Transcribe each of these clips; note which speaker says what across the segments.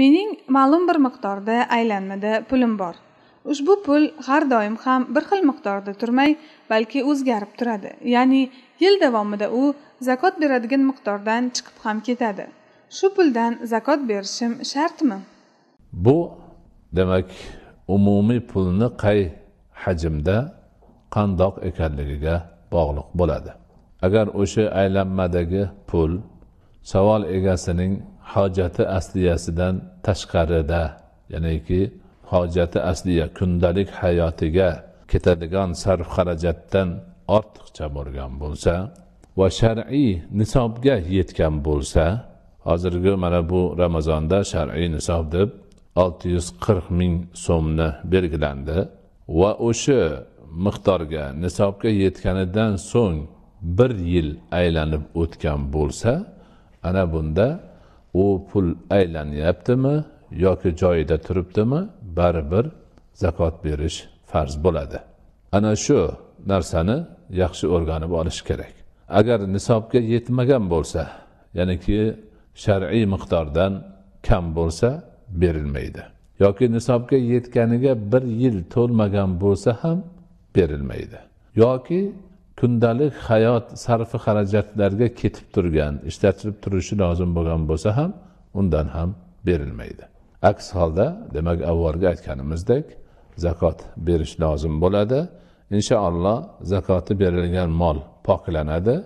Speaker 1: mening ma'lum bir miqdorda aylanmada pulim bor ushbu pul har doim ham bir xil miqdorda turmay balki o'zgarib turadi ya'ni yil davomida u zakot beradigan miqdordan chiqib ham ketadi shu puldan zakot berishim shartmi
Speaker 2: bu demak umumiy pulni qay hajmda qandoq ekanligiga bog'liq bo'ladi agar o'sha aylanmadagi pul savol egasining hojati asliyasidan tashqarida ya'niki hojati asliya kundalik hayotiga ketadigan sarf xarajatdan ortiqcha bo'lgan bo'lsa va shar'iy nisobga yetgan bo'lsa hozirgi mana bu ramazonda shar'iy nisob deb olti yuz qirq ming so'mni belgilandi va o'sha miqdorga nisobga yetganidan so'ng bir yil aylanib o'tgan bo'lsa ana bunda u pul aylanyaptimi yoki joyida turibdimi baribir zakot berish farz bo'ladi ana shu narsani yaxshi o'rganib olish kerak agar nisobga yetmagan bo'lsa ya'niki shar'iy miqdordan kam bo'lsa berilmaydi yoki nisobga yetganiga bir yil to'lmagan bo'lsa ham berilmaydi yoki kundalik hayot sarfi xarajatlarga ketib turgan ishlatilib turishi lozim bo'lgan bo'lsa ham undan ham berilmaydi aks holda demak avvalgi aytganimizdek zakot berish lozim bo'ladi inshaalloh zakoti berilgan mol poklanadi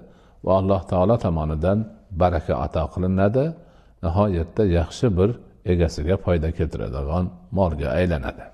Speaker 2: va alloh taolo tomonidan baraka ato qilinadi nihoyatda yaxshi bir egasiga foyda keltiradigan molga aylanadi